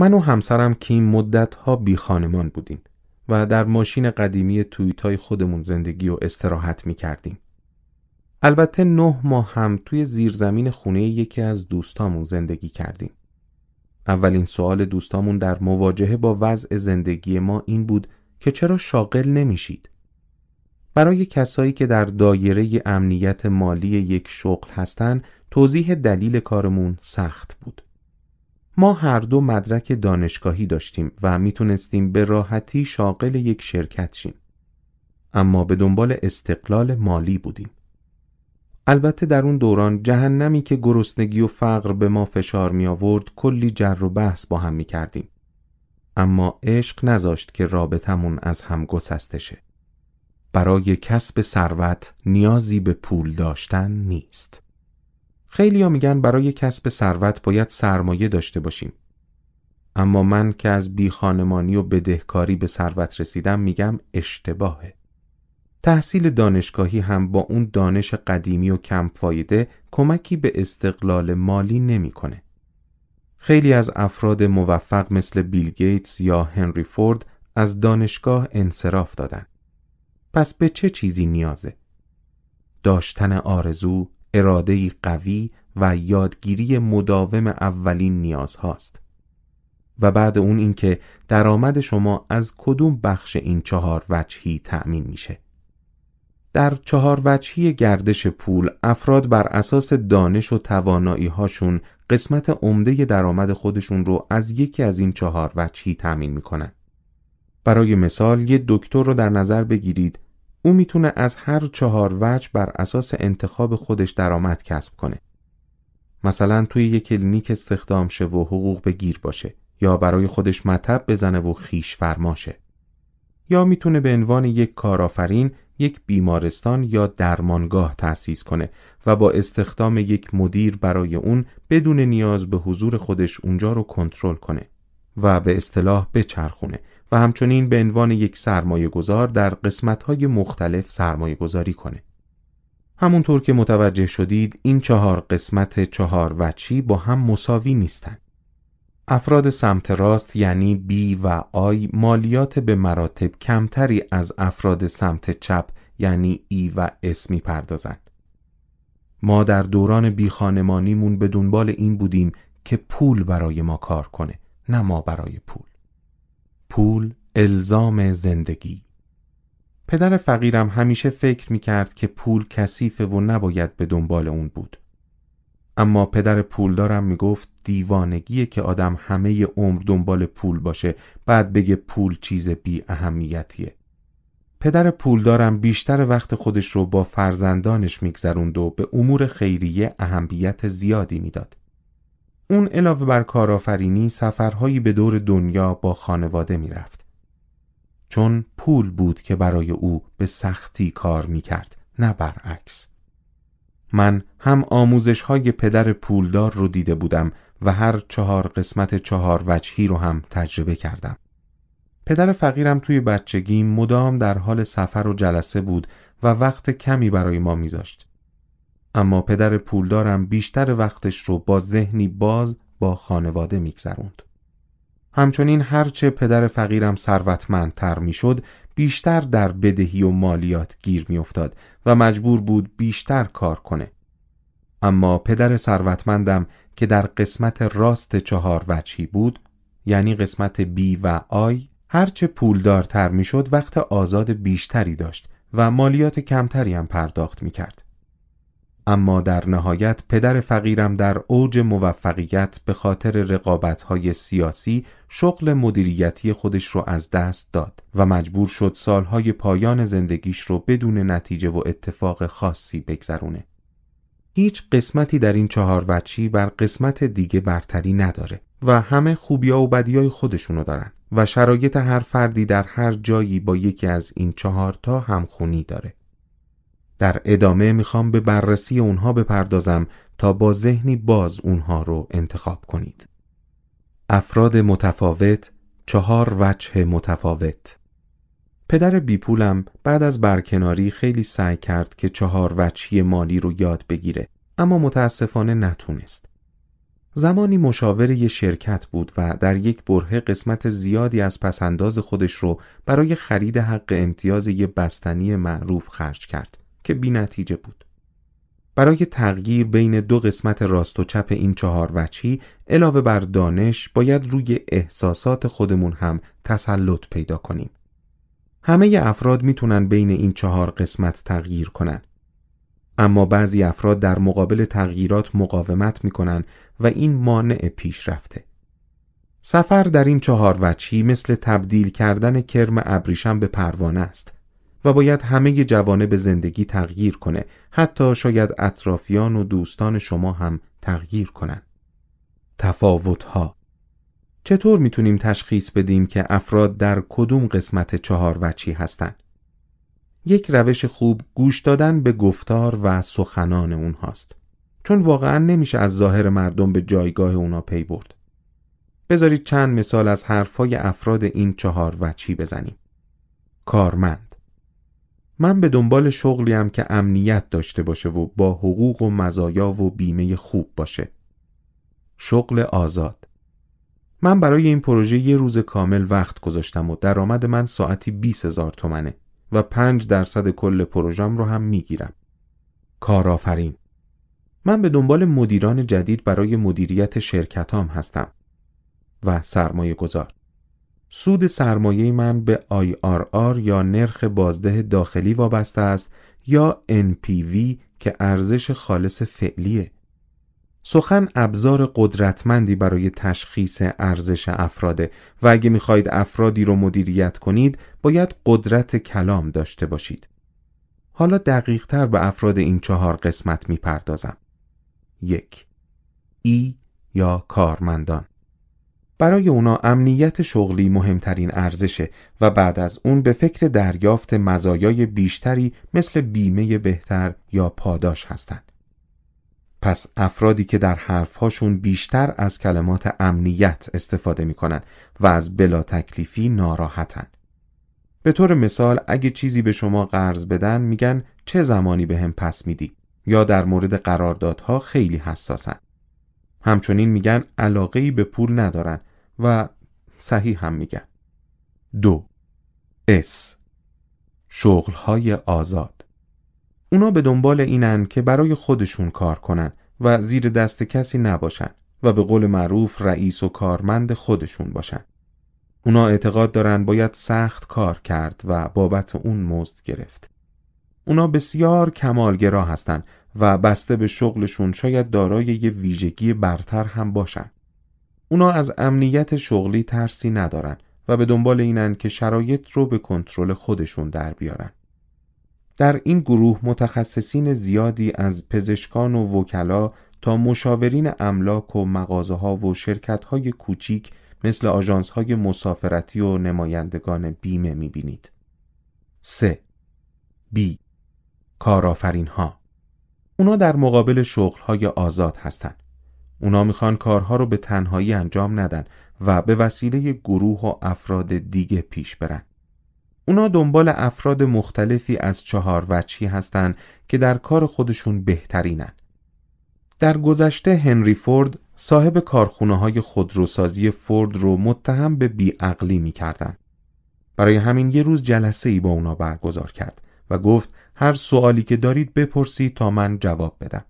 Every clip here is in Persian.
من و همسرم کیم مدت ها بی خانمان بودیم و در ماشین قدیمی تویتای خودمون زندگی و استراحت می کردیم. البته نه ماه هم توی زیرزمین خونه یکی از دوستامون زندگی کردیم. اولین سوال دوستامون در مواجهه با وضع زندگی ما این بود که چرا شاغل نمیشید؟ برای کسایی که در دایره امنیت مالی یک شغل هستن توضیح دلیل کارمون سخت بود. ما هر دو مدرک دانشگاهی داشتیم و میتونستیم به راحتی شاغل یک شرکت شیم اما به دنبال استقلال مالی بودیم البته در اون دوران جهنمی که گرسنگی و فقر به ما فشار می آورد کلی جر و بحث با هم می کردیم. اما عشق نذاشت که رابطمون از هم گسسته شه. برای کسب ثروت نیازی به پول داشتن نیست. ها میگن برای کسب ثروت باید سرمایه داشته باشیم. اما من که از بیخانمانی و بدهکاری به ثروت رسیدم میگم اشتباهه. تحصیل دانشگاهی هم با اون دانش قدیمی و کم فایده کمکی به استقلال مالی نمیکنه. خیلی از افراد موفق مثل بیل گیتس یا هنری فورد از دانشگاه انصراف دادن. پس به چه چیزی نیازه؟ داشتن آرزو، اراده قوی و یادگیری مداوم اولین نیاز هاست و بعد اون اینکه درآمد شما از کدوم بخش این چهار وجهی تأمین میشه در چهار وجهی گردش پول افراد بر اساس دانش و توانایی هاشون قسمت عمده درآمد خودشون رو از یکی از این چهار وجهی تأمین میکنن برای مثال یه دکتر رو در نظر بگیرید او میتونه از هر چهار وجه بر اساس انتخاب خودش درآمد کسب کنه. مثلا توی یک کلینیک استخدام شه و حقوق بگیر باشه یا برای خودش مطب بزنه و خیش فرماشه. یا میتونه به عنوان یک کارآفرین یک بیمارستان یا درمانگاه تأسیس کنه و با استخدام یک مدیر برای اون بدون نیاز به حضور خودش اونجا رو کنترل کنه و به اصطلاح بچرخونه و همچنین به عنوان یک سرمایه گذار در قسمتهای مختلف سرمایه گذاری کنه. همونطور که متوجه شدید این چهار قسمت چهار وچی با هم مساوی نیستن. افراد سمت راست یعنی B و آی مالیات به مراتب کمتری از افراد سمت چپ یعنی ای e و S میپردازند. ما در دوران بی خانمانیمون به دنبال این بودیم که پول برای ما کار کنه نه ما برای پول. پول الزام زندگی پدر فقیرم همیشه فکر می کرد که پول کثیفه و نباید به دنبال اون بود اما پدر پولدارم می گفت دیوانگیه که آدم همه عمر دنبال پول باشه بعد بگه پول چیز بی اهمیتیه پدر پولدارم بیشتر وقت خودش رو با فرزندانش میگذروند و به امور خیریه اهمیت زیادی میداد. اون علاوه بر کارآفرینی سفرهایی به دور دنیا با خانواده میرفت. چون پول بود که برای او به سختی کار میکرد نه برعکس. من هم آموزش های پدر پولدار رو دیده بودم و هر چهار قسمت چهار وجهی رو هم تجربه کردم. پدر فقیرم توی بچگی مدام در حال سفر و جلسه بود و وقت کمی برای ما میذاشت. اما پدر پولدارم بیشتر وقتش رو با ذهنی باز با خانواده میگذروند. همچنین هرچه پدر فقیرم ثروتمندتر میشد بیشتر در بدهی و مالیات گیر میافتاد و مجبور بود بیشتر کار کنه اما پدر ثروتمندم که در قسمت راست چهار وجهی بود یعنی قسمت بی و آی هرچه پولدارتر میشد وقت آزاد بیشتری داشت و مالیات کمتری هم پرداخت میکرد اما در نهایت پدر فقیرم در اوج موفقیت به خاطر رقابت‌های سیاسی شغل مدیریتی خودش رو از دست داد و مجبور شد سالهای پایان زندگیش رو بدون نتیجه و اتفاق خاصی بگذرونه. هیچ قسمتی در این چهار وچی بر قسمت دیگه برتری نداره و همه خوبیا و بدیای خودشونو دارن و شرایط هر فردی در هر جایی با یکی از این چهار تا همخونی داره. در ادامه میخوام به بررسی اونها بپردازم تا با ذهنی باز اونها رو انتخاب کنید. افراد متفاوت چهار وجه متفاوت پدر بیپولم بعد از برکناری خیلی سعی کرد که چهار وجهی مالی رو یاد بگیره اما متاسفانه نتونست. زمانی مشاور یه شرکت بود و در یک بره قسمت زیادی از پسنداز خودش رو برای خرید حق امتیاز یه بستنی معروف خرج کرد. بی نتیجه بود. برای تغییر بین دو قسمت راست و چپ این چهار وچی، علاوه بر دانش باید روی احساسات خودمون هم تسلط پیدا کنیم. همه افراد میتونن بین این چهار قسمت تغییر کنن. اما بعضی افراد در مقابل تغییرات مقاومت میکنن و این مانع پیشرفته. سفر در این چهار وچی مثل تبدیل کردن کرم ابریشم به پروانه است. و باید همه به زندگی تغییر کنه حتی شاید اطرافیان و دوستان شما هم تغییر کنن تفاوت ها چطور میتونیم تشخیص بدیم که افراد در کدوم قسمت چهار وچی هستند؟ یک روش خوب گوش دادن به گفتار و سخنان هاست چون واقعا نمیشه از ظاهر مردم به جایگاه اونا پی برد بذارید چند مثال از حرفهای افراد این چهار وچی بزنیم کارمند من به دنبال شغلی هم که امنیت داشته باشه و با حقوق و مزایا و بیمه خوب باشه. شغل آزاد من برای این پروژه یه روز کامل وقت گذاشتم و درآمد من ساعتی 20 هزار تومنه و 5 درصد کل پروژم رو هم میگیرم. کارآفرین من به دنبال مدیران جدید برای مدیریت شرکتام هستم و سرمایه گذار. سود سرمایه من به IRR یا نرخ بازده داخلی وابسته است یا NPV که ارزش خالص فعلیه. سخن ابزار قدرتمندی برای تشخیص ارزش افراده و اگه میخواهید افرادی رو مدیریت کنید باید قدرت کلام داشته باشید. حالا دقیق تر به افراد این چهار قسمت میپردازم. یک ای یا کارمندان برای اونا امنیت شغلی مهمترین ارزشه و بعد از اون به فکر دریافت مزایای بیشتری مثل بیمه بهتر یا پاداش هستند. پس افرادی که در حرفهاشون بیشتر از کلمات امنیت استفاده میکنن و از بلا تکلیفی ناراحتن. به طور مثال اگه چیزی به شما قرض بدن میگن چه زمانی به هم پس میدی یا در مورد قراردادها خیلی حساسن. همچنین میگن علاقه به پول ندارن و صحیح هم میگن دو اس شغلهای آزاد اونا به دنبال اینن که برای خودشون کار کنن و زیر دست کسی نباشن و به قول معروف رئیس و کارمند خودشون باشن اونا اعتقاد دارن باید سخت کار کرد و بابت اون مزد گرفت اونا بسیار کمالگرا هستن و بسته به شغلشون شاید دارای یه ویژگی برتر هم باشن اونا از امنیت شغلی ترسی ندارن و به دنبال اینن که شرایط رو به کنترل خودشون در بیارن. در این گروه متخصصین زیادی از پزشکان و وکلا تا مشاورین املاک و مغازه ها و شرکت های کوچیک مثل آژانس های مسافرتی و نمایندگان بیمه می بینید. 3. بی کارآفرین اونا در مقابل شغل های آزاد هستند. اونا میخوان کارها رو به تنهایی انجام ندن و به وسیله گروه و افراد دیگه پیش برن. اونا دنبال افراد مختلفی از چهار وچی هستند که در کار خودشون بهترینن. در گذشته هنری فورد صاحب کارخونه های خودروسازی فورد رو متهم به بیعقلی میکردن. برای همین یه روز جلسه ای با اونا برگزار کرد و گفت هر سوالی که دارید بپرسید تا من جواب بدم.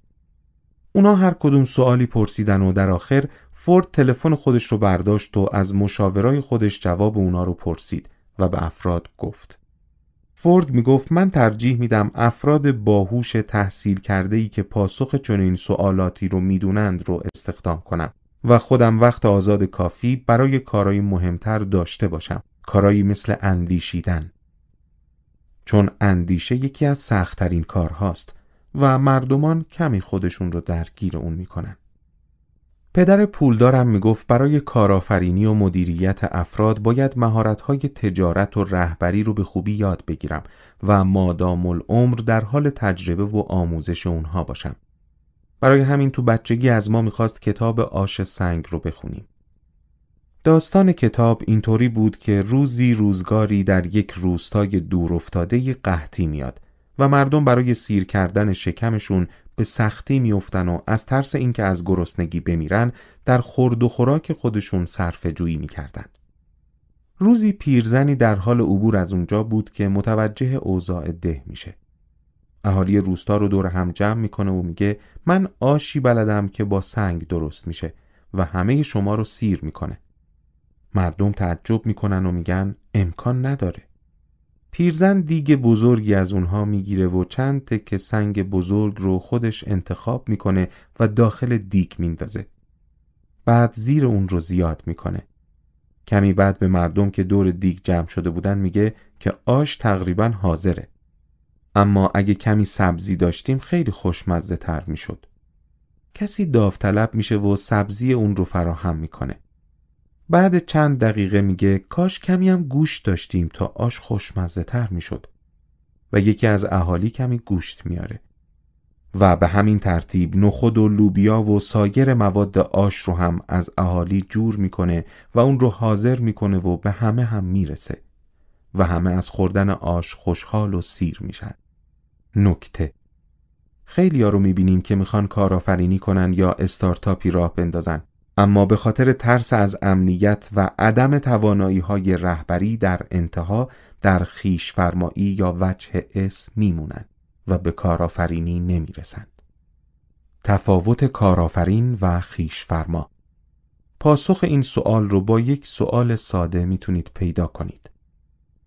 اونا هر کدوم سوالی پرسیدن و در آخر فورد تلفن خودش رو برداشت و از مشاورای خودش جواب اونا رو پرسید و به افراد گفت فورد میگفت من ترجیح میدم افراد باهوش تحصیل کرده ای که پاسخ چنین سوالاتی رو میدونند رو استخدام کنم و خودم وقت آزاد کافی برای کارهای مهمتر داشته باشم کارایی مثل اندیشیدن چون اندیشه یکی از سختترین کارهاست و مردمان کمی خودشون رو درگیر اون میکنن. پدر پولدارم میگفت برای کارآفرینی و مدیریت افراد باید مهارت‌های تجارت و رهبری رو به خوبی یاد بگیرم و مادام العمر در حال تجربه و آموزش اونها باشم. برای همین تو بچگی از ما میخواست کتاب آش سنگ رو بخونیم. داستان کتاب اینطوری بود که روزی روزگاری در یک روستای دورافتاده قحطی میاد و مردم برای سیر کردن شکمشون به سختی میافتن و از ترس اینکه از گرسنگی بمیرن در خورد و خوراک خودشون صرف جویی میکردن. روزی پیرزنی در حال عبور از اونجا بود که متوجه اوضاع ده میشه. اهالی روستا رو دور هم جمع میکنه و میگه من آشی بلدم که با سنگ درست میشه و همه شما رو سیر میکنه. مردم تعجب میکنن و میگن امکان نداره. پیرزن دیگه بزرگی از اونها میگیره و چند تکه سنگ بزرگ رو خودش انتخاب میکنه و داخل دیگ میندازه. بعد زیر اون رو زیاد میکنه. کمی بعد به مردم که دور دیگ جمع شده بودن میگه که آش تقریبا حاضره. اما اگه کمی سبزی داشتیم خیلی خوشمزه تر میشد. کسی داوطلب میشه و سبزی اون رو فراهم میکنه. بعد چند دقیقه میگه کاش کمی هم گوش داشتیم تا آش خوشمزه تر میشد و یکی از اهالی کمی گوشت میاره و به همین ترتیب نخود و لوبیا و سایر مواد آش رو هم از اهالی جور میکنه و اون رو حاضر میکنه و به همه هم میرسه و همه از خوردن آش خوشحال و سیر میشن نکته خیلی ها رو میبینیم که میخوان کارآفرینی کنن یا استارتاپی راه بندازن اما به خاطر ترس از امنیت و عدم توانایی های رهبری در انتها در خیش فرمایی یا وجه اس میمونند و به کارآفرینی رسند. تفاوت کارآفرین و خیش فرما پاسخ این سوال رو با یک سوال ساده میتونید پیدا کنید.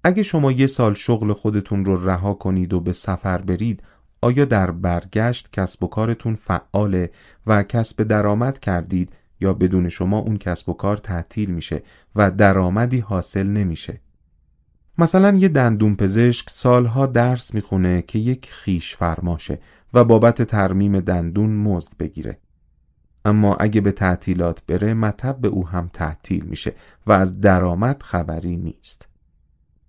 اگه شما یه سال شغل خودتون رو رها کنید و به سفر برید آیا در برگشت کسب و کارتون فعاله و کسب درآمد کردید یا بدون شما اون کسب و کار تعطیل میشه و درآمدی حاصل نمیشه مثلا یه دندون پزشک سالها درس میخونه که یک خیش فرماشه و بابت ترمیم دندون مزد بگیره اما اگه به تعطیلات بره مطب به او هم تعطیل میشه و از درآمد خبری نیست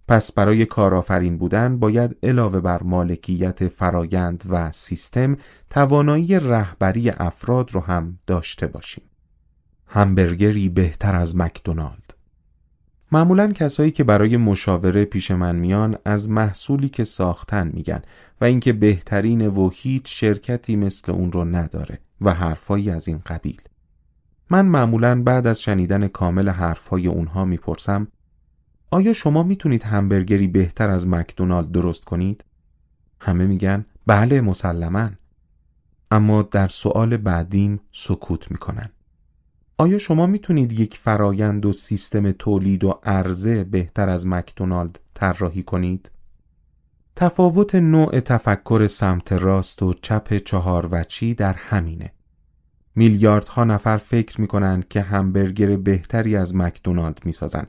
پس برای کارآفرین بودن باید علاوه بر مالکیت فرایند و سیستم توانایی رهبری افراد رو هم داشته باشیم همبرگری بهتر از مکدونالد معمولا کسایی که برای مشاوره پیش من میان از محصولی که ساختن میگن و اینکه بهترین و هیچ شرکتی مثل اون رو نداره و حرفایی از این قبیل من معمولا بعد از شنیدن کامل حرفهای اونها میپرسم آیا شما میتونید همبرگری بهتر از مکدونالد درست کنید؟ همه میگن بله مسلما اما در سوال بعدیم سکوت میکنن آیا شما میتونید یک فرایند و سیستم تولید و عرضه بهتر از مکدونالد طراحی کنید؟ تفاوت نوع تفکر سمت راست و چپ چهار وچی در همینه. میلیاردها نفر فکر میکنند که همبرگر بهتری از مکدونالد میسازن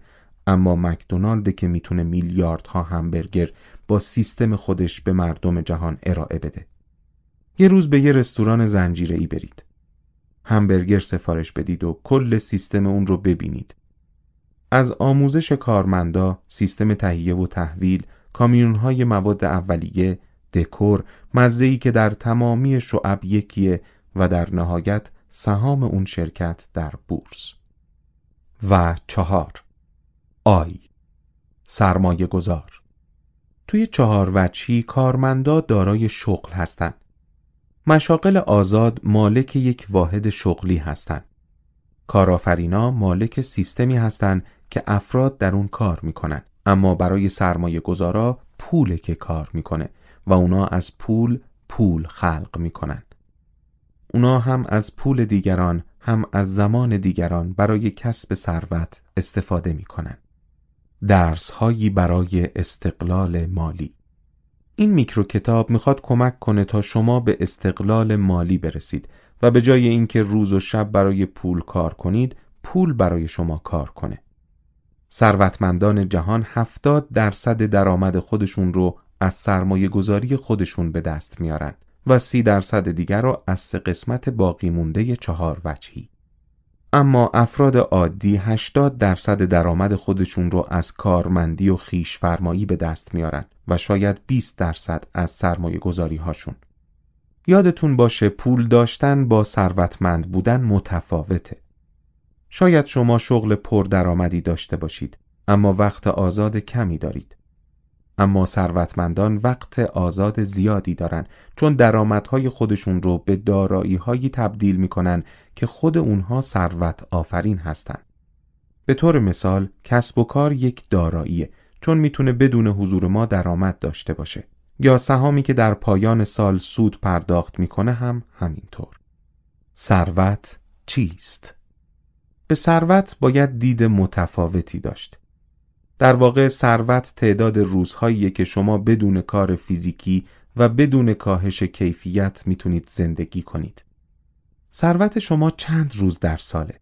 اما مکدونالد که میتونه میلیاردها همبرگر با سیستم خودش به مردم جهان ارائه بده. یه روز به یه رستوران زنجیره ای برید. همبرگر سفارش بدید و کل سیستم اون رو ببینید. از آموزش کارمندا، سیستم تهیه و تحویل، کامیونهای مواد اولیه، دکور، مزه‌ای که در تمامی شعب یکیه و در نهایت سهام اون شرکت در بورس. و چهار آی سرمایه گذار توی چهار وچی کارمندا دارای شغل هستند مشاغل آزاد مالک یک واحد شغلی هستند. کارآفرینا مالک سیستمی هستند که افراد در اون کار میکنن اما برای سرمایه گذارا پول که کار میکنه و اونا از پول پول خلق میکنن اونا هم از پول دیگران هم از زمان دیگران برای کسب ثروت استفاده میکنن درس هایی برای استقلال مالی این میکرو کتاب میخواد کمک کنه تا شما به استقلال مالی برسید و به جای اینکه روز و شب برای پول کار کنید پول برای شما کار کنه ثروتمندان جهان 70 درصد درآمد خودشون رو از سرمایه گذاری خودشون به دست میارن و 30 درصد دیگر رو از سه قسمت باقی مونده چهار وجهی اما افراد عادی 80 درصد درآمد خودشون رو از کارمندی و خیش فرمایی به دست میارن و شاید 20 درصد از سرمایه گذاری هاشون. یادتون باشه پول داشتن با ثروتمند بودن متفاوته. شاید شما شغل پردرآمدی داشته باشید اما وقت آزاد کمی دارید. اما ثروتمندان وقت آزاد زیادی دارند چون درآمدهای خودشون رو به هایی تبدیل میکنن که خود اونها ثروت آفرین هستند. به طور مثال کسب و کار یک داراییه چون تونه بدون حضور ما درآمد داشته باشه یا سهامی که در پایان سال سود پرداخت میکنه هم همینطور. ثروت چیست؟ به ثروت باید دید متفاوتی داشت. در واقع ثروت تعداد روزهایی که شما بدون کار فیزیکی و بدون کاهش کیفیت میتونید زندگی کنید. ثروت شما چند روز در ساله؟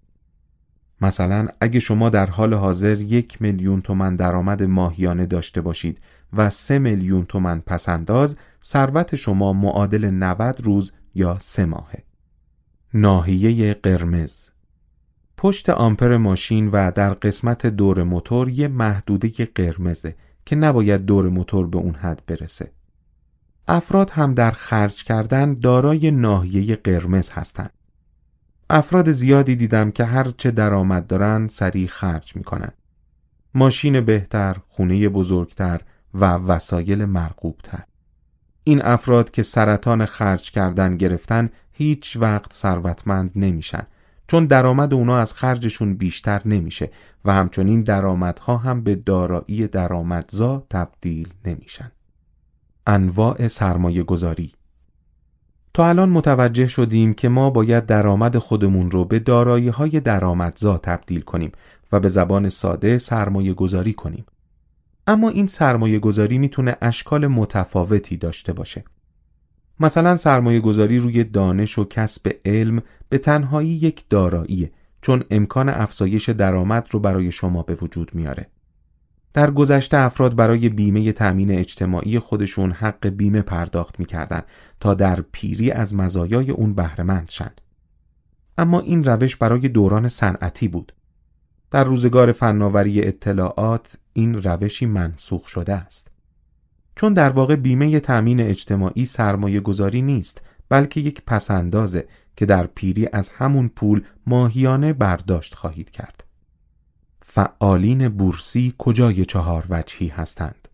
مثلا اگه شما در حال حاضر یک میلیون تومن درآمد ماهیانه داشته باشید و سه میلیون تومن پسنداز ثروت شما معادل 90 روز یا سه ماهه. ناحیه قرمز پشت آمپر ماشین و در قسمت دور موتور یه محدوده قرمزه که نباید دور موتور به اون حد برسه. افراد هم در خرج کردن دارای ناحیه قرمز هستند. افراد زیادی دیدم که هرچه درآمد دارن سریع خرج میکنن. ماشین بهتر، خونه بزرگتر و وسایل مرغوبتر. این افراد که سرطان خرج کردن گرفتن هیچ وقت ثروتمند نمیشن چون درآمد اونا از خرجشون بیشتر نمیشه و همچنین درآمدها هم به دارایی درآمدزا تبدیل نمیشن. انواع سرمایه گذاری تا الان متوجه شدیم که ما باید درآمد خودمون رو به دارایی های درآمدزا تبدیل کنیم و به زبان ساده سرمایه گذاری کنیم. اما این سرمایه گذاری میتونه اشکال متفاوتی داشته باشه. مثلا سرمایه گذاری روی دانش و کسب علم به تنهایی یک داراییه چون امکان افزایش درآمد رو برای شما به وجود میاره. در گذشته افراد برای بیمه تأمین اجتماعی خودشون حق بیمه پرداخت میکردن تا در پیری از مزایای اون بهرهمند شن. اما این روش برای دوران صنعتی بود. در روزگار فناوری اطلاعات این روشی منسوخ شده است. چون در واقع بیمه تأمین اجتماعی سرمایه گذاری نیست بلکه یک پسندازه که در پیری از همون پول ماهیانه برداشت خواهید کرد. فعالین بورسی کجای چهار وجهی هستند؟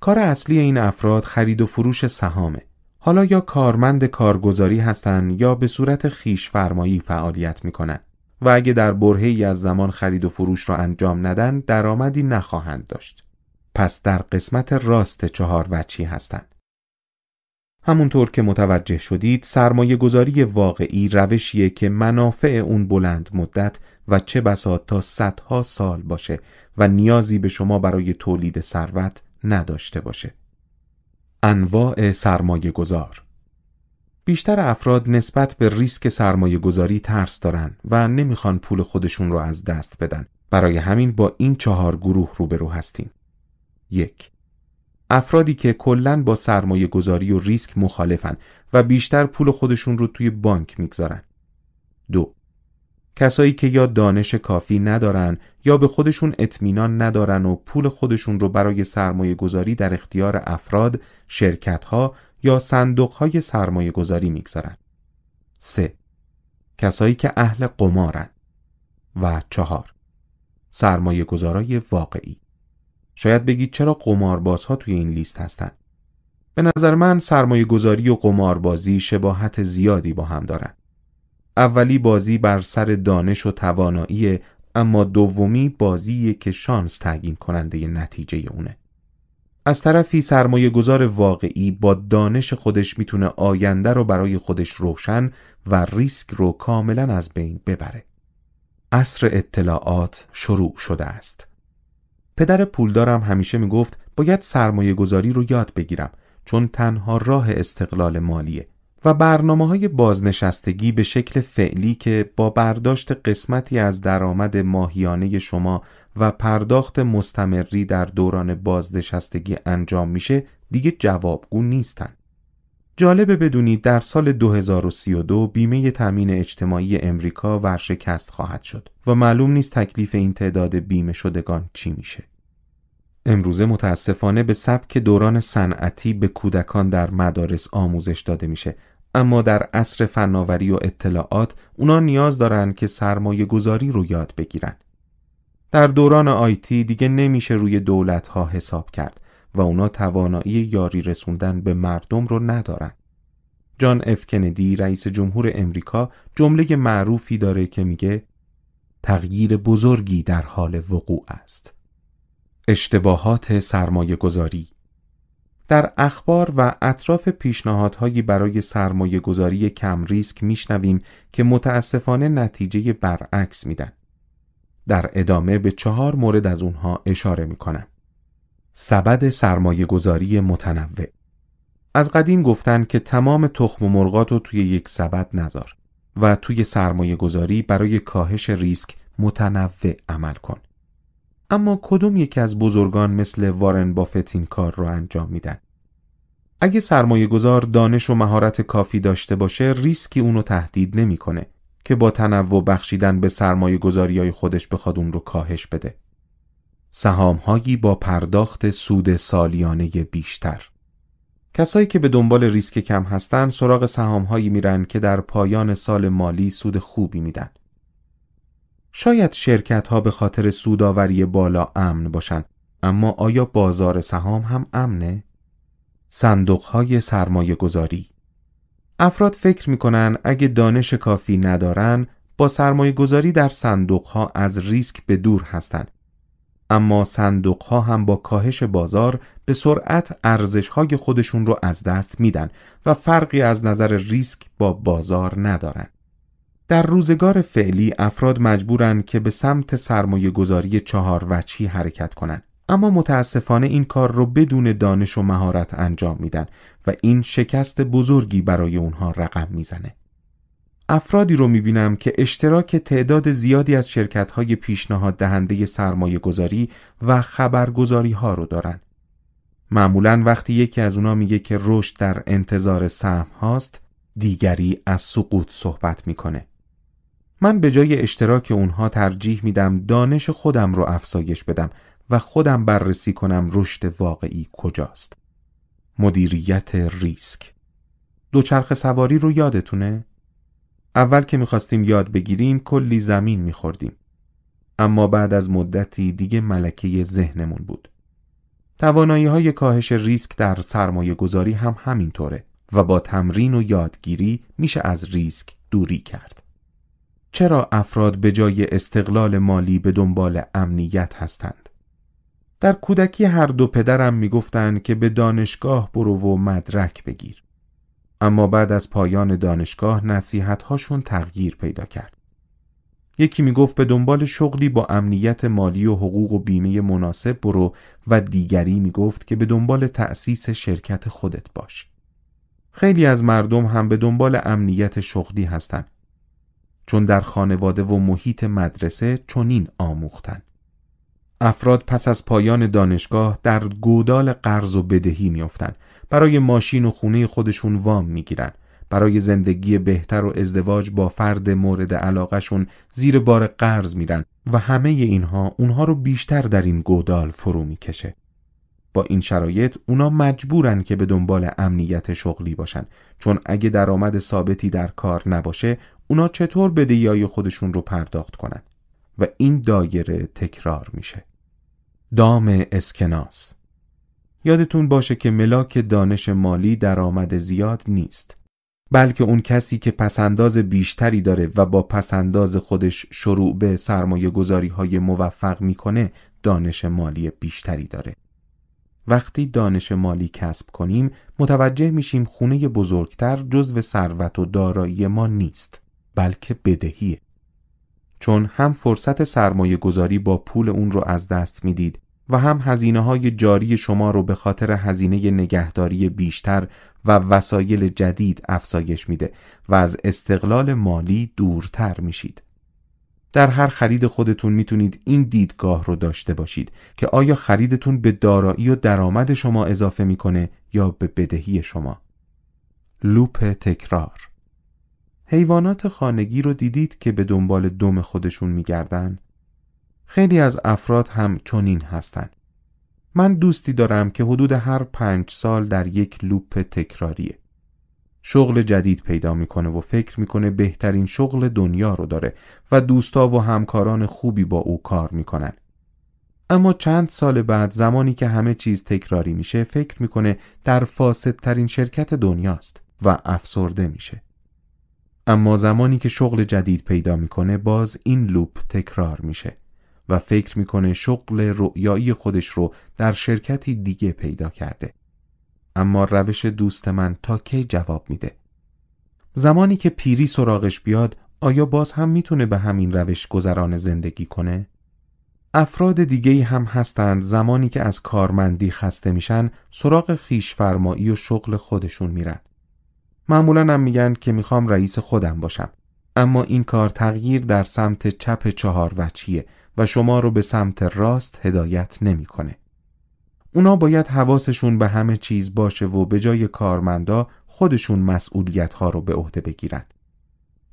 کار اصلی این افراد خرید و فروش سهامه. حالا یا کارمند کارگزاری هستند یا به صورت خیش فرمایی فعالیت کنند. و اگه در برهی از زمان خرید و فروش را انجام ندن درآمدی نخواهند داشت. پس در قسمت راست چهار وچی هستند. همونطور که متوجه شدید سرمایه گذاری واقعی روشیه که منافع اون بلند مدت و چه بسا تا صدها سال باشه و نیازی به شما برای تولید ثروت نداشته باشه. انواع سرمایه گذار بیشتر افراد نسبت به ریسک سرمایه گذاری ترس دارن و نمیخوان پول خودشون رو از دست بدن برای همین با این چهار گروه روبرو هستیم یک افرادی که کلا با سرمایه گذاری و ریسک مخالفن و بیشتر پول خودشون رو توی بانک میگذارن. دو کسایی که یا دانش کافی ندارن یا به خودشون اطمینان ندارن و پول خودشون رو برای سرمایه گذاری در اختیار افراد، شرکتها یا صندوقهای سرمایه گذاری میگذارن. 3. کسایی که اهل قمارن و چهار سرمایه گذارای واقعی شاید بگید چرا قماربازها توی این لیست هستن به نظر من سرمایه گذاری و قماربازی شباهت زیادی با هم دارن اولی بازی بر سر دانش و توانایی اما دومی بازی که شانس تعیین کننده نتیجه اونه از طرفی سرمایه گذار واقعی با دانش خودش میتونه آینده رو برای خودش روشن و ریسک رو کاملا از بین ببره. عصر اطلاعات شروع شده است. پدر پولدارم همیشه میگفت باید سرمایه گذاری رو یاد بگیرم چون تنها راه استقلال مالیه و برنامه های بازنشستگی به شکل فعلی که با برداشت قسمتی از درآمد ماهیانه شما و پرداخت مستمری در دوران بازنشستگی انجام میشه دیگه جوابگو نیستن جالبه بدونید در سال 2032 بیمه تامین اجتماعی امریکا ورشکست خواهد شد و معلوم نیست تکلیف این تعداد بیمه شدگان چی میشه. امروزه متاسفانه به سبک دوران صنعتی به کودکان در مدارس آموزش داده میشه اما در عصر فناوری و اطلاعات اونا نیاز دارن که سرمایه گذاری رو یاد بگیرن. در دوران آیتی دیگه نمیشه روی دولت ها حساب کرد و اونا توانایی یاری رسوندن به مردم رو ندارن. جان اف کندی رئیس جمهور امریکا جمله معروفی داره که میگه تغییر بزرگی در حال وقوع است. اشتباهات سرمایه گذاری در اخبار و اطراف پیشنهادهایی برای سرمایه گذاری کم ریسک میشنویم که متاسفانه نتیجه برعکس میدن. در ادامه به چهار مورد از اونها اشاره میکنم. سبد سرمایه گذاری متنوع از قدیم گفتن که تمام تخم و مرغات رو توی یک سبد نذار و توی سرمایه گذاری برای کاهش ریسک متنوع عمل کن اما کدوم یکی از بزرگان مثل وارن بافت این کار رو انجام میدن اگه سرمایه گذار دانش و مهارت کافی داشته باشه ریسکی اونو تهدید نمیکنه که با تنوع بخشیدن به سرمایه گذاری های خودش بخواد اون رو کاهش بده هایی با پرداخت سود سالیانه بیشتر کسایی که به دنبال ریسک کم هستند سراغ سهامهایی میرن که در پایان سال مالی سود خوبی میدن شاید شرکت ها به خاطر سوداوری بالا امن باشن اما آیا بازار سهام هم امنه؟ صندوق های سرمایه گذاری افراد فکر میکنن اگه دانش کافی ندارن با سرمایه گذاری در صندوق ها از ریسک به دور هستند اما صندوق ها هم با کاهش بازار به سرعت ارزش های خودشون رو از دست میدن و فرقی از نظر ریسک با بازار ندارن. در روزگار فعلی افراد مجبورن که به سمت سرمایه گذاری چهار وچی حرکت کنند. اما متاسفانه این کار رو بدون دانش و مهارت انجام میدن و این شکست بزرگی برای اونها رقم میزنه. افرادی رو میبینم که اشتراک تعداد زیادی از شرکت های پیشنهاد دهنده سرمایه گذاری و خبرگزاری ها رو دارن. معمولا وقتی یکی از اونا میگه که رشد در انتظار سهم هاست دیگری از سقوط صحبت میکنه. من به جای اشتراک اونها ترجیح میدم دانش خودم رو افزایش بدم و خودم بررسی کنم رشد واقعی کجاست. مدیریت ریسک دوچرخه سواری رو یادتونه؟ اول که میخواستیم یاد بگیریم کلی زمین میخوردیم اما بعد از مدتی دیگه ملکه ذهنمون بود توانایی های کاهش ریسک در سرمایه گذاری هم همینطوره و با تمرین و یادگیری میشه از ریسک دوری کرد چرا افراد به جای استقلال مالی به دنبال امنیت هستند؟ در کودکی هر دو پدرم میگفتند که به دانشگاه برو و مدرک بگیر. اما بعد از پایان دانشگاه هاشون تغییر پیدا کرد. یکی میگفت به دنبال شغلی با امنیت مالی و حقوق و بیمه مناسب برو و دیگری میگفت که به دنبال تأسیس شرکت خودت باش. خیلی از مردم هم به دنبال امنیت شغلی هستند چون در خانواده و محیط مدرسه چنین آموختن. افراد پس از پایان دانشگاه در گودال قرض و بدهی میافتند برای ماشین و خونه خودشون وام میگیرن برای زندگی بهتر و ازدواج با فرد مورد علاقهشون زیر بار قرض میرن و همه اینها اونها رو بیشتر در این گودال فرو میکشه با این شرایط اونا مجبورن که به دنبال امنیت شغلی باشن چون اگه درآمد ثابتی در کار نباشه اونا چطور بدهیای خودشون رو پرداخت کنن و این دایره تکرار میشه دام اسکناس یادتون باشه که ملاک دانش مالی درآمد زیاد نیست بلکه اون کسی که پسنداز بیشتری داره و با پسنداز خودش شروع به سرمایه گذاری های موفق میکنه دانش مالی بیشتری داره وقتی دانش مالی کسب کنیم متوجه میشیم خونه بزرگتر جزو ثروت و دارایی ما نیست بلکه بدهیه چون هم فرصت سرمایه گذاری با پول اون رو از دست میدید و هم هزینه های جاری شما رو به خاطر هزینه نگهداری بیشتر و وسایل جدید افزایش میده و از استقلال مالی دورتر میشید. در هر خرید خودتون میتونید این دیدگاه رو داشته باشید که آیا خریدتون به دارایی و درآمد شما اضافه میکنه یا به بدهی شما. لوپ تکرار حیوانات خانگی رو دیدید که به دنبال دم خودشون میگردن؟ خیلی از افراد هم چنین هستند. من دوستی دارم که حدود هر پنج سال در یک لوپ تکراریه. شغل جدید پیدا میکنه و فکر میکنه بهترین شغل دنیا رو داره و دوستا و همکاران خوبی با او کار میکنن. اما چند سال بعد زمانی که همه چیز تکراری میشه فکر میکنه در فاسدترین شرکت دنیاست و افسرده میشه. اما زمانی که شغل جدید پیدا میکنه باز این لوپ تکرار میشه. و فکر میکنه شغل رؤیایی خودش رو در شرکتی دیگه پیدا کرده. اما روش دوست من تا کی جواب میده؟ زمانی که پیری سراغش بیاد آیا باز هم میتونه به همین روش گذران زندگی کنه؟ افراد دیگه هم هستند زمانی که از کارمندی خسته میشن سراغ خیش فرمایی و شغل خودشون میرن. معمولا هم میگن که میخوام رئیس خودم باشم. اما این کار تغییر در سمت چپ چهار وچیه و شما رو به سمت راست هدایت نمیکنه. اونا باید حواسشون به همه چیز باشه و به جای کارمندا خودشون مسئولیت ها رو به عهده بگیرن.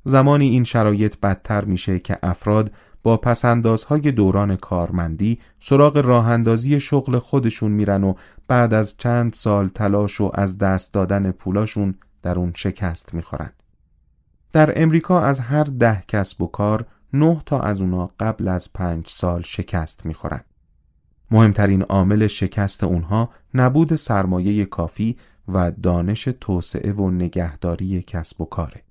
زمانی این شرایط بدتر میشه که افراد با پسندازهای دوران کارمندی سراغ راهندازی شغل خودشون میرن و بعد از چند سال تلاش و از دست دادن پولاشون در اون شکست میخورن. در امریکا از هر ده کسب و کار 9 تا از اونا قبل از 5 سال شکست میخورن. مهمترین عامل شکست اونها نبود سرمایه کافی و دانش توسعه و نگهداری کسب و کاره.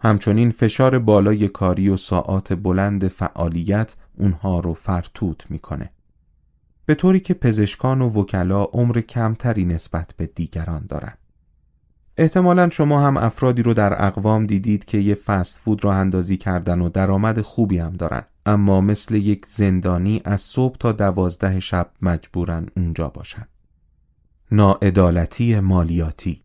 همچنین فشار بالای کاری و ساعات بلند فعالیت اونها رو فرتوت میکنه. به طوری که پزشکان و وکلا عمر کمتری نسبت به دیگران دارند. احتمالا شما هم افرادی رو در اقوام دیدید که یه فست فود راه اندازی کردن و درآمد خوبی هم دارن اما مثل یک زندانی از صبح تا دوازده شب مجبورن اونجا باشن ناعدالتی مالیاتی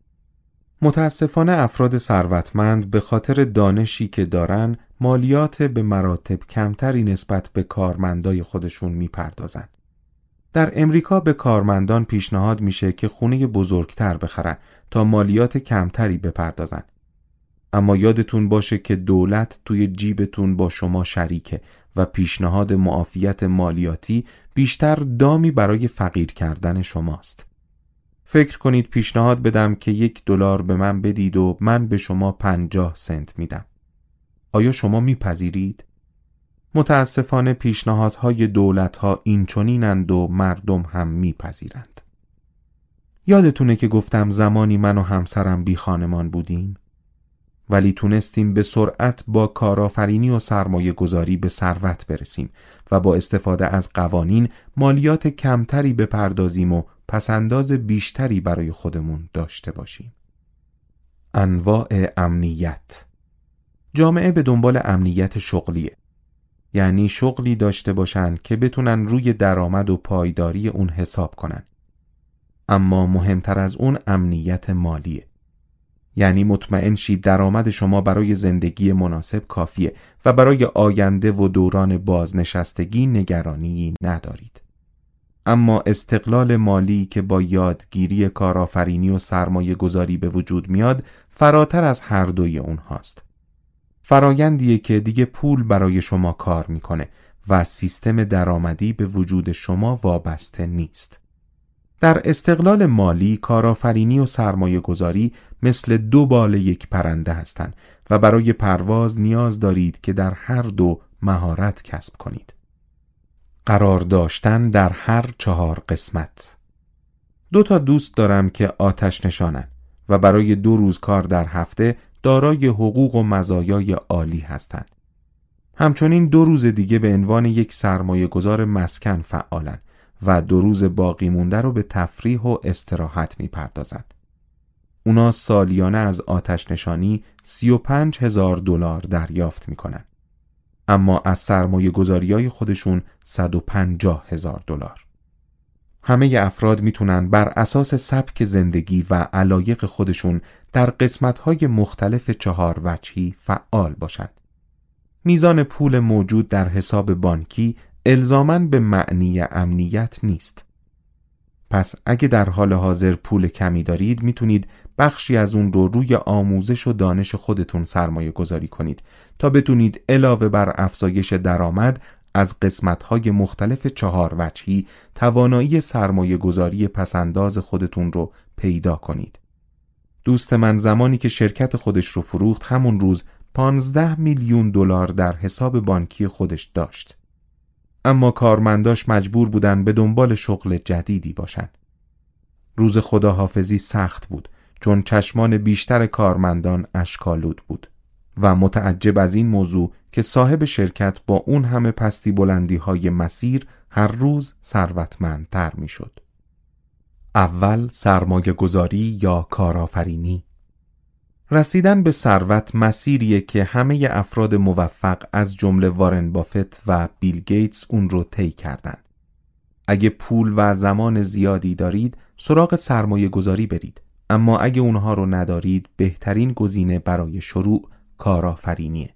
متاسفانه افراد ثروتمند به خاطر دانشی که دارن مالیات به مراتب کمتری نسبت به کارمندای خودشون میپردازند در امریکا به کارمندان پیشنهاد میشه که خونه بزرگتر بخرن تا مالیات کمتری بپردازن. اما یادتون باشه که دولت توی جیبتون با شما شریکه و پیشنهاد معافیت مالیاتی بیشتر دامی برای فقیر کردن شماست. فکر کنید پیشنهاد بدم که یک دلار به من بدید و من به شما پنجاه سنت میدم. آیا شما میپذیرید؟ متاسفانه پیشنهادهای دولتها اینچنینند و مردم هم میپذیرند. یادتونه که گفتم زمانی من و همسرم بی خانمان بودیم؟ ولی تونستیم به سرعت با کارآفرینی و سرمایه گذاری به ثروت برسیم و با استفاده از قوانین مالیات کمتری بپردازیم و پسنداز بیشتری برای خودمون داشته باشیم. انواع امنیت جامعه به دنبال امنیت شغلیه یعنی شغلی داشته باشن که بتونن روی درآمد و پایداری اون حساب کنن اما مهمتر از اون امنیت مالیه یعنی مطمئن شید درآمد شما برای زندگی مناسب کافیه و برای آینده و دوران بازنشستگی نگرانی ندارید اما استقلال مالی که با یادگیری کارآفرینی و سرمایه گذاری به وجود میاد فراتر از هر دوی اونهاست فرایندیه که دیگه پول برای شما کار میکنه و سیستم درآمدی به وجود شما وابسته نیست. در استقلال مالی کارآفرینی و سرمایه گذاری مثل دو بال یک پرنده هستند و برای پرواز نیاز دارید که در هر دو مهارت کسب کنید. قرار داشتن در هر چهار قسمت دو تا دوست دارم که آتش نشانن و برای دو روز کار در هفته دارای حقوق و مزایای عالی هستند. همچنین دو روز دیگه به عنوان یک سرمایه گذار مسکن فعالن و دو روز باقی مونده رو به تفریح و استراحت پردازن اونا سالیانه از آتش نشانی 35 هزار دلار دریافت می کنن اما از سرمایه گذاری های خودشون 150 هزار دلار. همه افراد میتونن بر اساس سبک زندگی و علایق خودشون در قسمتهای مختلف چهار وجهی فعال باشند. میزان پول موجود در حساب بانکی الزامن به معنی امنیت نیست. پس اگه در حال حاضر پول کمی دارید میتونید بخشی از اون رو روی آموزش و دانش خودتون سرمایه گذاری کنید تا بتونید علاوه بر افزایش درآمد از قسمتهای مختلف چهار وجهی توانایی سرمایه گذاری پسنداز خودتون رو پیدا کنید. دوست من زمانی که شرکت خودش رو فروخت همون روز 15 میلیون دلار در حساب بانکی خودش داشت. اما کارمنداش مجبور بودن به دنبال شغل جدیدی باشن. روز خداحافظی سخت بود چون چشمان بیشتر کارمندان اشکالود بود. و متعجب از این موضوع که صاحب شرکت با اون همه پستی بلندی های مسیر هر روز ثروتمندتر میشد. اول سرمایه گذاری یا کارآفرینی رسیدن به ثروت مسیریه که همه افراد موفق از جمله وارن بافت و بیل گیتس اون رو طی کردند. اگه پول و زمان زیادی دارید سراغ سرمایه گذاری برید اما اگه اونها رو ندارید بهترین گزینه برای شروع کارآفرینیه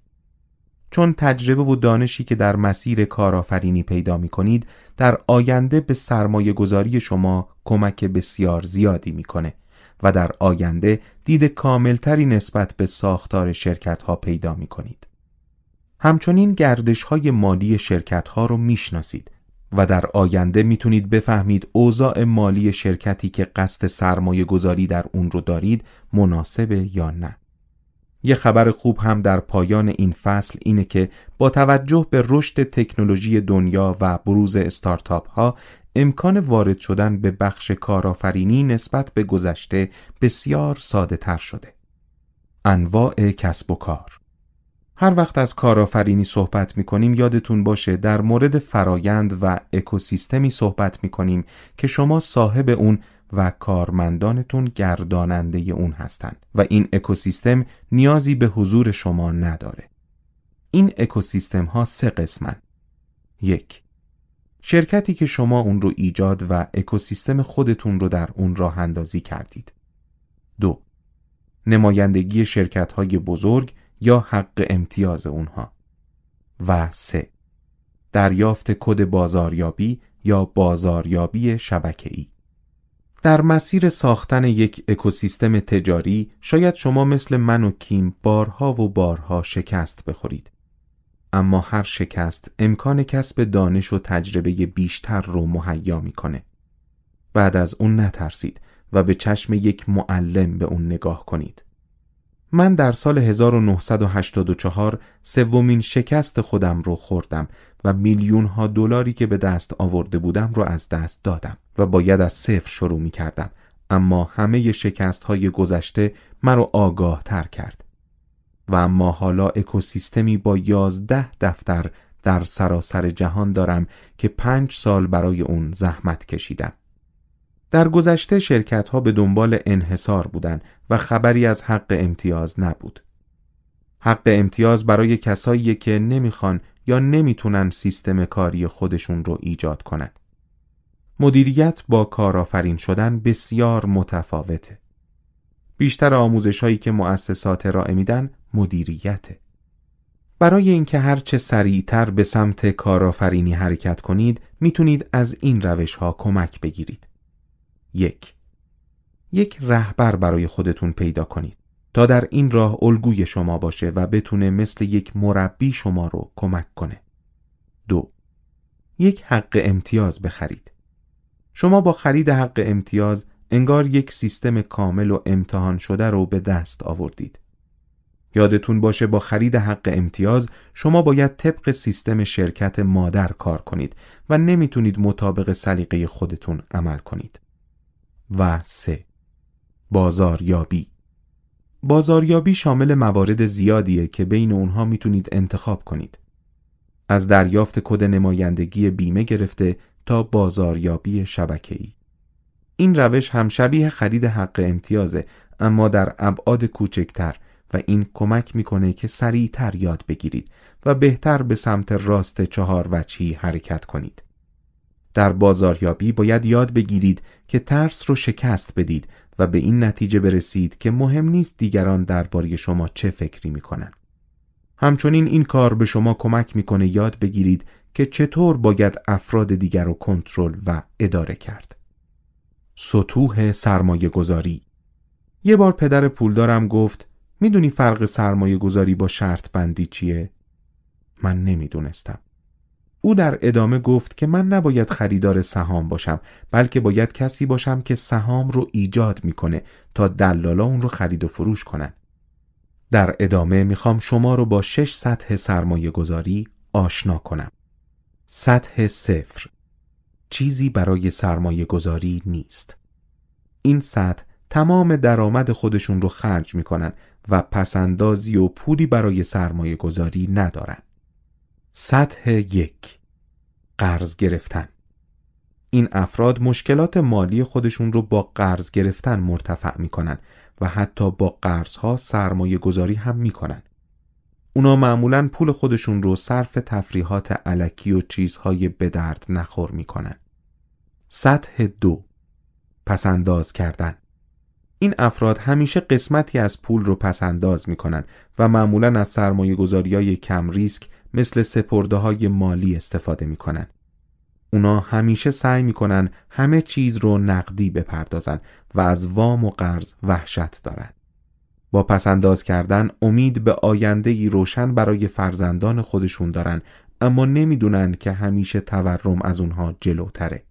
چون تجربه و دانشی که در مسیر کارآفرینی پیدا می کنید در آینده به سرمایه گذاری شما کمک بسیار زیادی میکنه و در آینده دید کاملتری نسبت به ساختار شرکت ها پیدا می کنید. همچنین گردش های مالی شرکت ها رو میشناسید و در آینده میتونید بفهمید اوضاع مالی شرکتی که قصد سرمایه گذاری در اون رو دارید مناسبه یا نه. یه خبر خوب هم در پایان این فصل اینه که با توجه به رشد تکنولوژی دنیا و بروز استارتاپ ها امکان وارد شدن به بخش کارآفرینی نسبت به گذشته بسیار ساده تر شده. انواع کسب و کار هر وقت از کارآفرینی صحبت می کنیم یادتون باشه در مورد فرایند و اکوسیستمی صحبت می کنیم که شما صاحب اون و کارمندانتون گرداننده اون هستن و این اکوسیستم نیازی به حضور شما نداره این اکوسیستم ها سه قسمن یک شرکتی که شما اون رو ایجاد و اکوسیستم خودتون رو در اون راه اندازی کردید دو نمایندگی شرکت های بزرگ یا حق امتیاز اونها و سه دریافت کد بازاریابی یا بازاریابی ای در مسیر ساختن یک اکوسیستم تجاری شاید شما مثل من و کیم بارها و بارها شکست بخورید. اما هر شکست امکان کسب دانش و تجربه بیشتر رو مهیا میکنه. بعد از اون نترسید و به چشم یک معلم به اون نگاه کنید. من در سال 1984 سومین شکست خودم رو خوردم و میلیون ها دلاری که به دست آورده بودم رو از دست دادم و باید از صفر شروع می کردم اما همه شکست های گذشته مرا آگاه تر کرد و اما حالا اکوسیستمی با یازده دفتر در سراسر جهان دارم که پنج سال برای اون زحمت کشیدم در گذشته شرکت ها به دنبال انحصار بودند و خبری از حق امتیاز نبود. حق امتیاز برای کسایی که نمیخوان یا نمیتونن سیستم کاری خودشون رو ایجاد کنند. مدیریت با کارآفرین شدن بسیار متفاوته. بیشتر آموزش هایی که مؤسسات را امیدن مدیریته. برای اینکه هر چه سریعتر به سمت کارآفرینی حرکت کنید میتونید از این روش ها کمک بگیرید. یک یک رهبر برای خودتون پیدا کنید تا در این راه الگوی شما باشه و بتونه مثل یک مربی شما رو کمک کنه. دو یک حق امتیاز بخرید. شما با خرید حق امتیاز انگار یک سیستم کامل و امتحان شده رو به دست آوردید. یادتون باشه با خرید حق امتیاز شما باید طبق سیستم شرکت مادر کار کنید و نمیتونید مطابق سلیقه خودتون عمل کنید. و 3 بازاریابی بازاریابی شامل موارد زیادیه که بین اونها میتونید انتخاب کنید از دریافت کد نمایندگی بیمه گرفته تا بازاریابی ای. این روش هم شبیه خرید حق امتیازه اما در ابعاد کوچکتر و این کمک میکنه که سریعتر یاد بگیرید و بهتر به سمت راست چهار وجهی حرکت کنید در بازاریابی باید یاد بگیرید که ترس رو شکست بدید و به این نتیجه برسید که مهم نیست دیگران درباره شما چه فکری میکنن. همچنین این کار به شما کمک میکنه یاد بگیرید که چطور باید افراد دیگر رو کنترل و اداره کرد. سطوح سرمایه گذاری یه بار پدر پولدارم گفت میدونی فرق سرمایه گذاری با شرط بندی چیه؟ من نمیدونستم. او در ادامه گفت که من نباید خریدار سهام باشم بلکه باید کسی باشم که سهام رو ایجاد میکنه تا دلالا اون رو خرید و فروش کنن. در ادامه میخوام شما رو با شش سطح سرمایه گذاری آشنا کنم. سطح صفر چیزی برای سرمایه گذاری نیست. این سطح تمام درآمد خودشون رو خرج میکنن و پسندازی و پولی برای سرمایه گذاری ندارن. سطح یک قرض گرفتن این افراد مشکلات مالی خودشون رو با قرض گرفتن مرتفع میکنن و حتی با قرضها سرمایه گذاری هم میکنن اونا معمولا پول خودشون رو صرف تفریحات علکی و چیزهای به درد نخور میکنن سطح دو پسنداز کردن این افراد همیشه قسمتی از پول رو پسنداز میکنن و معمولا از سرمایه گذاری های کم ریسک مثل سپرده های مالی استفاده کنن اونا همیشه سعی کنن همه چیز رو نقدی بپردازن و از وام و قرض وحشت دارن. با پسنداز کردن امید به آینده ای روشن برای فرزندان خودشون دارن اما نمیدونن که همیشه تورم از اونها جلوتره.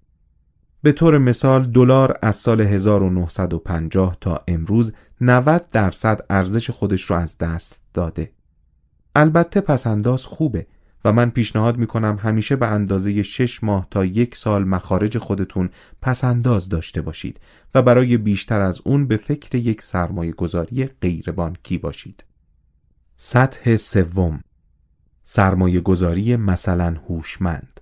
به طور مثال دلار از سال 1950 تا امروز 90 درصد ارزش خودش رو از دست داده. البته انداز خوبه و من پیشنهاد میکنم همیشه به اندازه شش ماه تا یک سال مخارج خودتون انداز داشته باشید و برای بیشتر از اون به فکر یک سرمایه گذاری غیربانکی باشید. سطح سوم سرمایه گذاری مثلا هوشمند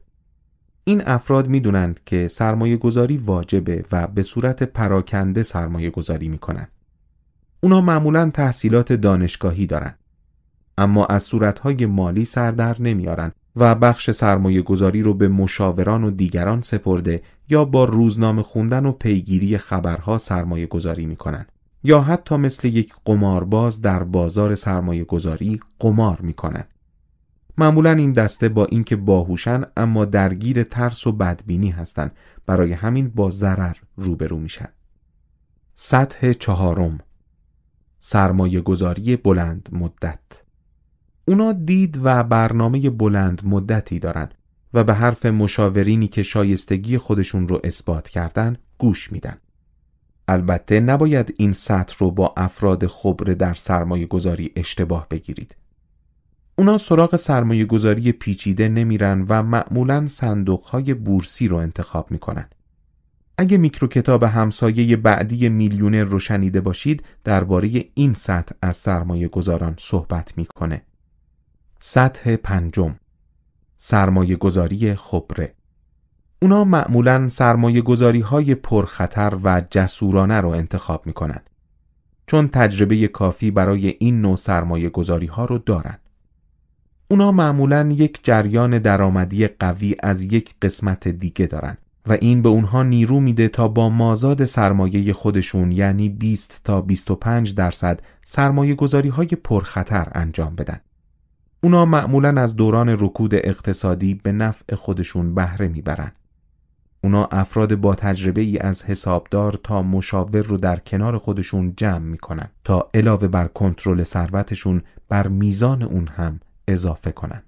این افراد میدونند که سرمایه گذاری واجبه و به صورت پراکنده سرمایه گذاری کنند. اونا معمولا تحصیلات دانشگاهی دارند. اما از صورتهای مالی سردر در و بخش سرمایه گذاری رو به مشاوران و دیگران سپرده یا با روزنامه خوندن و پیگیری خبرها سرمایه گذاری میکنن یا حتی مثل یک قمارباز در بازار سرمایه گذاری قمار میکنن معمولا این دسته با اینکه باهوشن اما درگیر ترس و بدبینی هستند برای همین با ضرر روبرو میشن سطح چهارم سرمایه گذاری بلند مدت اونا دید و برنامه بلند مدتی دارن و به حرف مشاورینی که شایستگی خودشون رو اثبات کردن گوش میدن. البته نباید این سطح رو با افراد خبره در سرمایه گذاری اشتباه بگیرید. اونا سراغ سرمایه گذاری پیچیده نمیرن و معمولا صندوقهای بورسی رو انتخاب میکنن. اگه میکرو کتاب همسایه بعدی میلیونر رو شنیده باشید درباره این سطح از سرمایه گذاران صحبت میکنه. سطح پنجم سرمایه گذاری خبره اونا معمولا سرمایه گذاری های پرخطر و جسورانه رو انتخاب می کنن چون تجربه کافی برای این نوع سرمایه گذاری ها رو دارن اونا معمولا یک جریان درآمدی قوی از یک قسمت دیگه دارن و این به اونها نیرو میده تا با مازاد سرمایه خودشون یعنی 20 تا 25 درصد سرمایه گذاری های پرخطر انجام بدن. اونا معمولا از دوران رکود اقتصادی به نفع خودشون بهره میبرند. اونا افراد با تجربه ای از حسابدار تا مشاور رو در کنار خودشون جمع میکنن تا علاوه بر کنترل ثروتشون بر میزان اون هم اضافه کنن.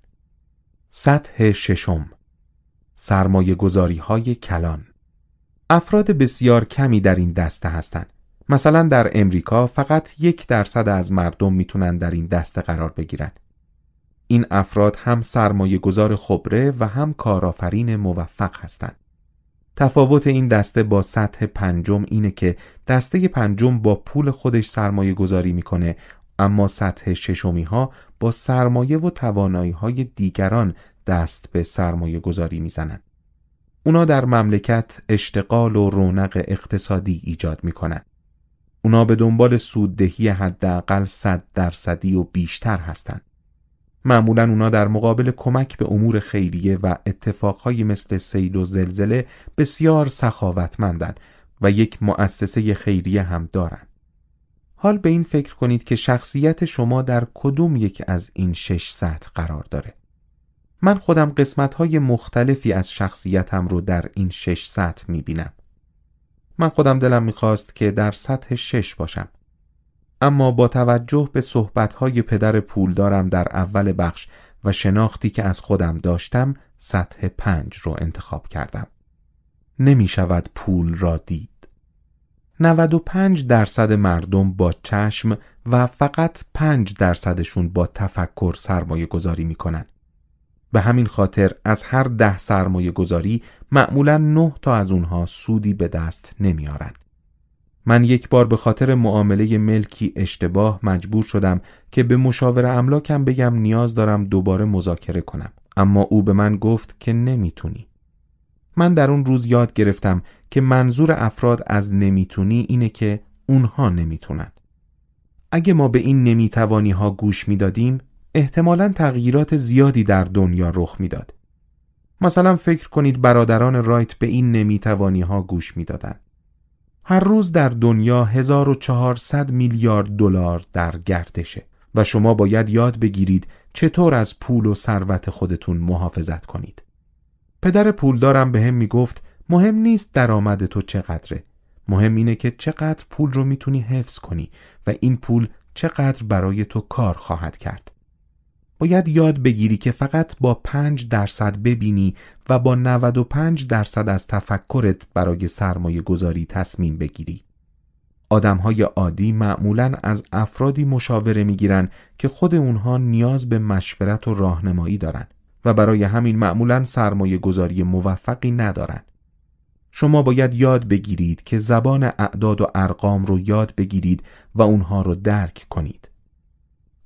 سطح ششم سرمایه گذاری های کلان افراد بسیار کمی در این دسته هستند. مثلا در امریکا فقط یک درصد از مردم میتونن در این دسته قرار بگیرند. این افراد هم سرمایه گذار خبره و هم کارآفرین موفق هستند. تفاوت این دسته با سطح پنجم اینه که دسته پنجم با پول خودش سرمایه گذاری میکنه اما سطح ششمی ها با سرمایه و توانایی های دیگران دست به سرمایه گذاری میزنن. اونا در مملکت اشتغال و رونق اقتصادی ایجاد میکنن. اونا به دنبال سوددهی حداقل 100 درصدی و بیشتر هستند. معمولا اونا در مقابل کمک به امور خیریه و اتفاقهایی مثل سیل و زلزله بسیار سخاوتمندن و یک مؤسسه خیریه هم دارن. حال به این فکر کنید که شخصیت شما در کدوم یک از این شش سطح قرار داره. من خودم قسمت‌های مختلفی از شخصیتم رو در این شش سطح می‌بینم. من خودم دلم میخواست که در سطح شش باشم اما با توجه به صحبتهای پدر پولدارم در اول بخش و شناختی که از خودم داشتم سطح پنج رو انتخاب کردم. نمی شود پول را دید. 95 درصد مردم با چشم و فقط 5 درصدشون با تفکر سرمایه گذاری می کنن. به همین خاطر از هر ده سرمایه گذاری معمولا 9 تا از اونها سودی به دست نمیارن. من یک بار به خاطر معامله ملکی اشتباه مجبور شدم که به مشاور املاکم بگم نیاز دارم دوباره مذاکره کنم اما او به من گفت که نمیتونی من در اون روز یاد گرفتم که منظور افراد از نمیتونی اینه که اونها نمیتونن اگه ما به این نمیتوانی ها گوش میدادیم احتمالا تغییرات زیادی در دنیا رخ میداد مثلا فکر کنید برادران رایت به این نمیتوانی ها گوش میدادند هر روز در دنیا 1400 میلیارد دلار در گردشه و شما باید یاد بگیرید چطور از پول و ثروت خودتون محافظت کنید. پدر پولدارم به هم میگفت مهم نیست درآمد تو چقدره. مهم اینه که چقدر پول رو میتونی حفظ کنی و این پول چقدر برای تو کار خواهد کرد. باید یاد بگیری که فقط با 5 درصد ببینی و با 95 درصد از تفکرت برای سرمایه گذاری تصمیم بگیری. آدمهای عادی معمولا از افرادی مشاوره گیرن که خود اونها نیاز به مشورت و راهنمایی دارن و برای همین معمولا سرمایه گذاری موفقی ندارن. شما باید یاد بگیرید که زبان اعداد و ارقام رو یاد بگیرید و اونها رو درک کنید.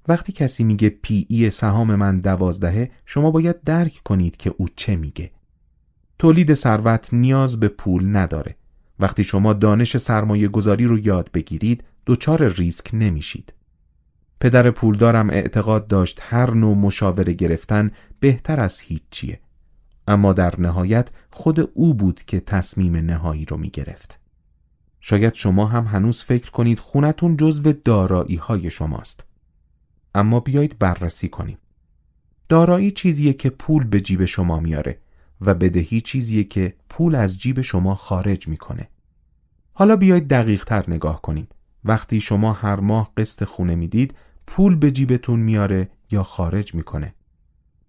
وقتی کسی میگه پی ای سهام من دوازدهه شما باید درک کنید که او چه میگه تولید ثروت نیاز به پول نداره وقتی شما دانش سرمایه گذاری رو یاد بگیرید دچار ریسک نمیشید پدر پولدارم اعتقاد داشت هر نوع مشاوره گرفتن بهتر از هیچیه اما در نهایت خود او بود که تصمیم نهایی رو می گرفت. شاید شما هم هنوز فکر کنید خونتون جزو دارایی های شماست اما بیایید بررسی کنیم دارایی چیزیه که پول به جیب شما میاره و بدهی چیزیه که پول از جیب شما خارج میکنه حالا بیایید دقیق تر نگاه کنیم وقتی شما هر ماه قسط خونه میدید پول به جیبتون میاره یا خارج میکنه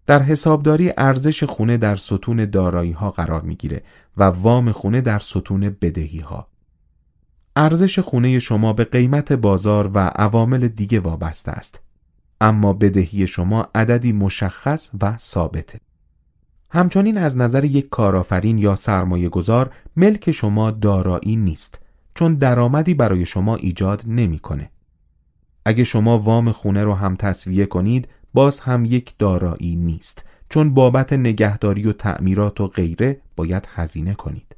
در حسابداری ارزش خونه در ستون دارایی ها قرار میگیره و وام خونه در ستون بدهی ها ارزش خونه شما به قیمت بازار و عوامل دیگه وابسته است اما بدهی شما عددی مشخص و ثابته همچنین از نظر یک کارآفرین یا سرمایه گذار ملک شما دارایی نیست چون درآمدی برای شما ایجاد نمیکنه. اگه شما وام خونه رو هم تصویه کنید باز هم یک دارایی نیست چون بابت نگهداری و تعمیرات و غیره باید هزینه کنید.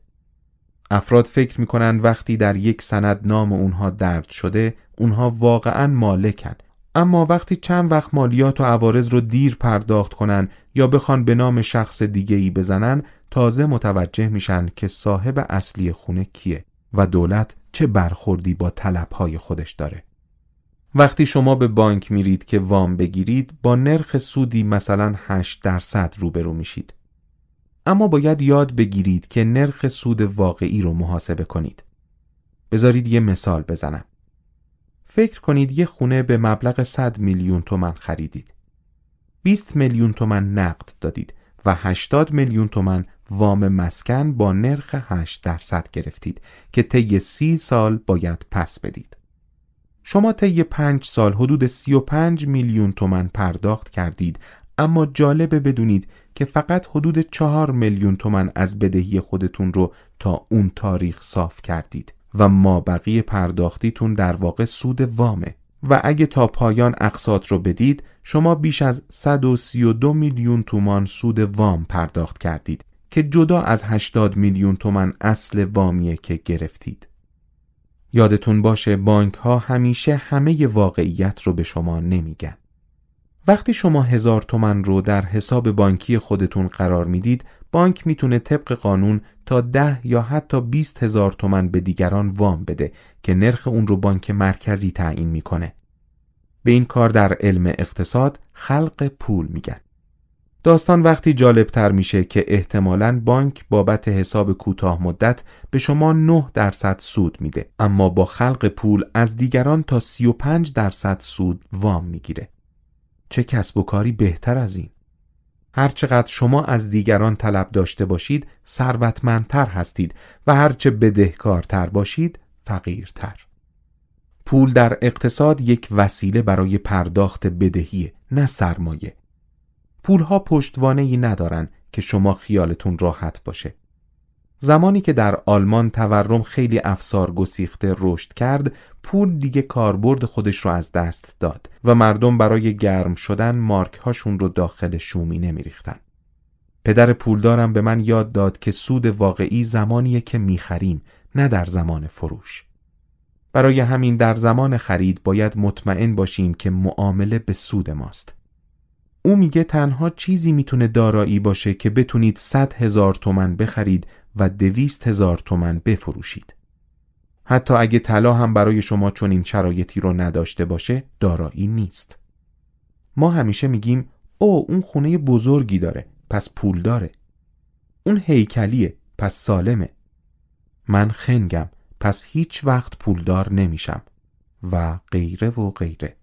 افراد فکر میکنند وقتی در یک سند نام اونها درد شده اونها واقعا مالکن اما وقتی چند وقت مالیات و عوارض رو دیر پرداخت کنن یا بخوان به نام شخص دیگه ای بزنن تازه متوجه میشن که صاحب اصلی خونه کیه و دولت چه برخوردی با طلبهای خودش داره وقتی شما به بانک میرید که وام بگیرید با نرخ سودی مثلا 8 درصد روبرو میشید اما باید یاد بگیرید که نرخ سود واقعی رو محاسبه کنید بذارید یه مثال بزنم فکر کنید یه خونه به مبلغ 100 میلیون تومن خریدید 20 میلیون تومن نقد دادید و 80 میلیون تومن وام مسکن با نرخ 8 درصد گرفتید که طی 30 سال باید پس بدید شما طی 5 سال حدود 35 میلیون تومن پرداخت کردید اما جالبه بدونید که فقط حدود 4 میلیون تومن از بدهی خودتون رو تا اون تاریخ صاف کردید و ما بقی پرداختیتون در واقع سود وامه و اگه تا پایان اقساط رو بدید شما بیش از 132 میلیون تومان سود وام پرداخت کردید که جدا از 80 میلیون تومن اصل وامیه که گرفتید. یادتون باشه بانک ها همیشه همه واقعیت رو به شما نمیگن. وقتی شما هزار تومن رو در حساب بانکی خودتون قرار میدید بانک میتونه طبق قانون تا ده یا حتی 20 هزار تومن به دیگران وام بده که نرخ اون رو بانک مرکزی تعیین میکنه. به این کار در علم اقتصاد خلق پول میگن. داستان وقتی جالب تر میشه که احتمالاً بانک بابت حساب کوتاه مدت به شما 9 درصد سود میده اما با خلق پول از دیگران تا 35 درصد سود وام میگیره. چه کسب و کاری بهتر از این؟ هرچقدر شما از دیگران طلب داشته باشید ثروتمندتر هستید و هرچه بدهکارتر باشید فقیرتر پول در اقتصاد یک وسیله برای پرداخت بدهی نه سرمایه پولها پشتوانه ای ندارن که شما خیالتون راحت باشه زمانی که در آلمان تورم خیلی افسار گسیخته رشد کرد پول دیگه کاربرد خودش رو از دست داد و مردم برای گرم شدن مارک هاشون رو داخل شومی نمیریختن. پدر پولدارم به من یاد داد که سود واقعی زمانیه که میخریم نه در زمان فروش برای همین در زمان خرید باید مطمئن باشیم که معامله به سود ماست او میگه تنها چیزی میتونه دارایی باشه که بتونید 100 هزار تومن بخرید و دویست هزار تومن بفروشید. حتی اگه طلا هم برای شما چون این شرایطی رو نداشته باشه دارایی نیست. ما همیشه میگیم او اون خونه بزرگی داره پس پول داره. اون هیکلیه پس سالمه. من خنگم پس هیچ وقت پولدار نمیشم و غیره و غیره.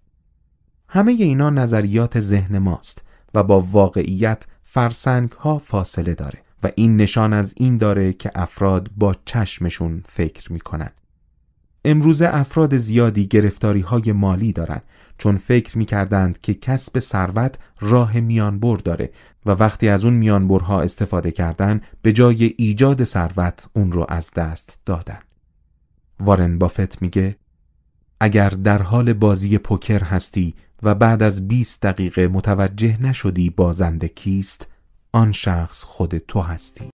همه اینا نظریات ذهن ماست و با واقعیت فرسنگ ها فاصله داره. و این نشان از این داره که افراد با چشمشون فکر میکنن امروزه افراد زیادی گرفتاری های مالی دارن چون فکر میکردند که کسب ثروت راه میانبر داره و وقتی از اون میانبرها استفاده کردن به جای ایجاد ثروت اون رو از دست دادن وارن بافت میگه اگر در حال بازی پوکر هستی و بعد از 20 دقیقه متوجه نشدی بازنده کیست آن شخص خود تو هستی